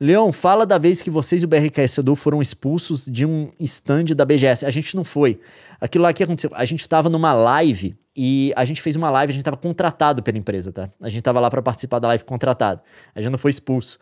Leão, fala da vez que vocês e o BRK Sedu foram expulsos de um stand da BGS. A gente não foi. Aquilo lá que aconteceu, a gente estava numa live e a gente fez uma live, a gente estava contratado pela empresa, tá? A gente estava lá para participar da live contratado. A gente não foi expulso.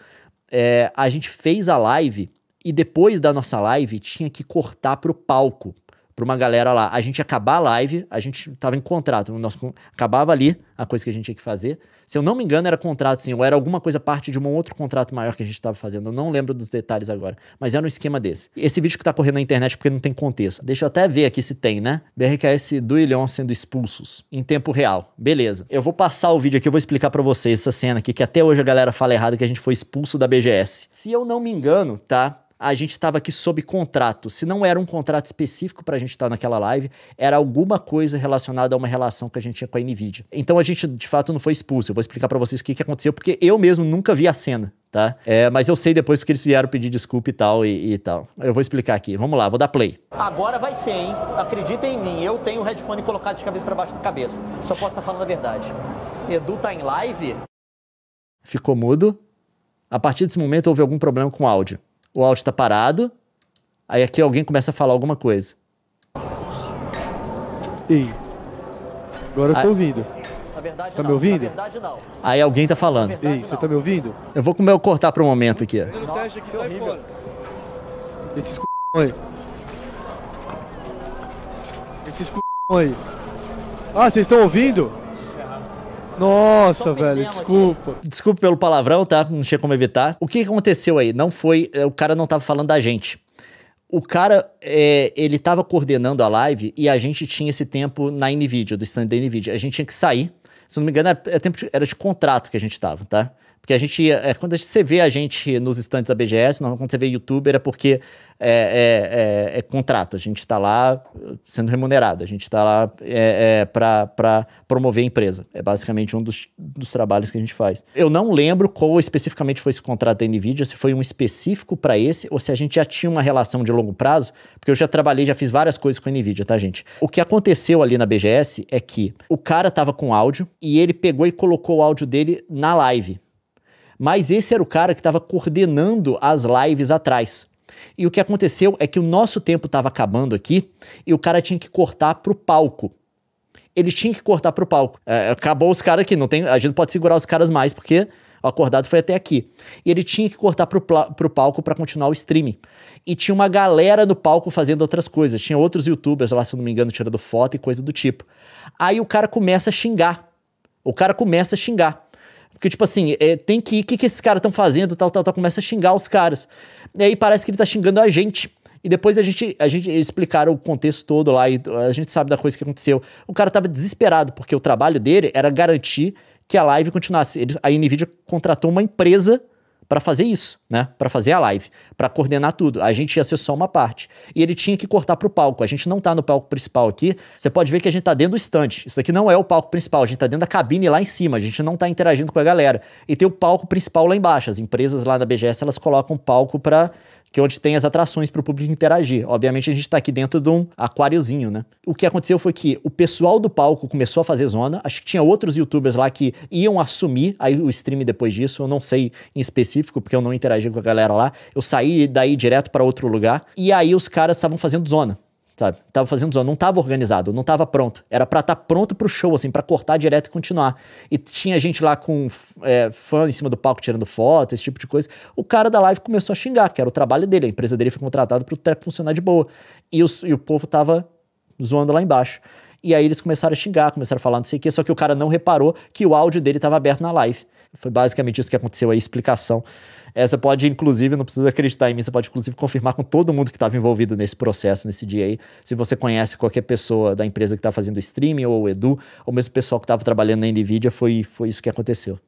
É, a gente fez a live e depois da nossa live tinha que cortar pro palco uma galera lá. A gente ia acabar a live, a gente tava em contrato, nós acabava ali a coisa que a gente tinha que fazer. Se eu não me engano, era contrato sim, ou era alguma coisa parte de um outro contrato maior que a gente estava fazendo. Eu não lembro dos detalhes agora, mas era um esquema desse. Esse vídeo que está correndo na internet porque não tem contexto. Deixa eu até ver aqui se tem, né? BRKS do Ilhão sendo expulsos em tempo real. Beleza. Eu vou passar o vídeo aqui, eu vou explicar para vocês essa cena aqui que até hoje a galera fala errado que a gente foi expulso da BGS. Se eu não me engano, tá? a gente estava aqui sob contrato. Se não era um contrato específico para a gente estar tá naquela live, era alguma coisa relacionada a uma relação que a gente tinha com a Nvidia. Então a gente, de fato, não foi expulso. Eu vou explicar para vocês o que, que aconteceu, porque eu mesmo nunca vi a cena tá? É, mas eu sei depois porque eles vieram pedir desculpa e tal e, e, tal. Eu vou explicar aqui. Vamos lá, vou dar play. Agora vai ser, hein? Acredita em mim. Eu tenho o headphone colocado de cabeça para baixo da cabeça. Só posso estar tá falando a verdade. Edu tá em live? Ficou mudo. A partir desse momento houve algum problema com o áudio o áudio está parado. Aí aqui alguém começa a falar alguma coisa. Ei. Agora eu tô ah. tá ouvindo. Verdade, tá não. me ouvindo? Verdade, Aí alguém tá falando. Verdade, Ei, você tá me ouvindo? Eu vou comer o cortar para um momento aqui. Nossa, aqui Esses c... aí. Esses c... aí. Ah, vocês estão ouvindo? Nossa, velho, desculpa. Aqui. Desculpa pelo palavrão, tá? Não tinha como evitar. O que aconteceu aí? Não foi. Eh, o cara não tava falando da gente. O cara, é, ele tava coordenando a live e a gente tinha esse tempo na NVIDIA, do stand da NVIDIA. A gente tinha que sair se não me engano, é, é era, era de contrato que a gente tava, tá? Porque a gente, é, quando você vê a gente nos estantes da BGS, não, quando você vê youtuber, é porque é, é, é, é contrato. A gente está lá sendo remunerado, a gente está lá para promover a empresa. É basicamente um dos, dos trabalhos que a gente faz. Eu não lembro qual especificamente foi esse contrato da NVIDIA, se foi um específico para esse ou se a gente já tinha uma relação de longo prazo, porque eu já trabalhei, já fiz várias coisas com a NVIDIA, tá, gente? O que aconteceu ali na BGS é que o cara estava com áudio, e ele pegou e colocou o áudio dele na live. Mas esse era o cara que estava coordenando as lives atrás. E o que aconteceu é que o nosso tempo estava acabando aqui e o cara tinha que cortar para o palco. Ele tinha que cortar para o palco. É, acabou os caras aqui, não tem, a gente não pode segurar os caras mais porque o acordado foi até aqui. E ele tinha que cortar para o palco para continuar o streaming. E tinha uma galera no palco fazendo outras coisas. Tinha outros youtubers lá, se eu não me engano, tirando foto e coisa do tipo. Aí o cara começa a xingar o cara começa a xingar. Porque, tipo assim, é, tem que. O que, que esses caras estão fazendo? Tal, tal, tal. Começa a xingar os caras. E aí parece que ele tá xingando a gente. E depois a gente, a gente explicaram o contexto todo lá e a gente sabe da coisa que aconteceu. O cara tava desesperado, porque o trabalho dele era garantir que a live continuasse. Ele, a NVIDIA contratou uma empresa para fazer isso, né? Para fazer a live, para coordenar tudo. A gente ia ser só uma parte. E ele tinha que cortar para o palco. A gente não está no palco principal aqui. Você pode ver que a gente está dentro do estante. Isso aqui não é o palco principal. A gente está dentro da cabine lá em cima. A gente não está interagindo com a galera. E tem o palco principal lá embaixo. As empresas lá da BGS elas colocam palco para que é onde tem as atrações para o público interagir. Obviamente a gente está aqui dentro de um aquáriozinho, né? O que aconteceu foi que o pessoal do palco começou a fazer zona, acho que tinha outros youtubers lá que iam assumir aí o stream depois disso, eu não sei em específico, porque eu não interagi com a galera lá. Eu saí daí direto para outro lugar e aí os caras estavam fazendo zona sabe? Tava fazendo zoando, não tava organizado, não tava pronto. Era pra estar tá pronto pro show, assim, pra cortar direto e continuar. E tinha gente lá com é, fã em cima do palco tirando foto, esse tipo de coisa. O cara da live começou a xingar, que era o trabalho dele, a empresa dele foi contratada pro trap funcionar de boa. E, os, e o povo tava zoando lá embaixo. E aí eles começaram a xingar, começaram a falar não sei o quê, só que o cara não reparou que o áudio dele estava aberto na live. Foi basicamente isso que aconteceu aí, explicação. Essa pode, inclusive, não precisa acreditar em mim, você pode, inclusive, confirmar com todo mundo que estava envolvido nesse processo, nesse dia aí. Se você conhece qualquer pessoa da empresa que está fazendo streaming, ou o Edu, ou mesmo o pessoal que estava trabalhando na NVIDIA, foi, foi isso que aconteceu.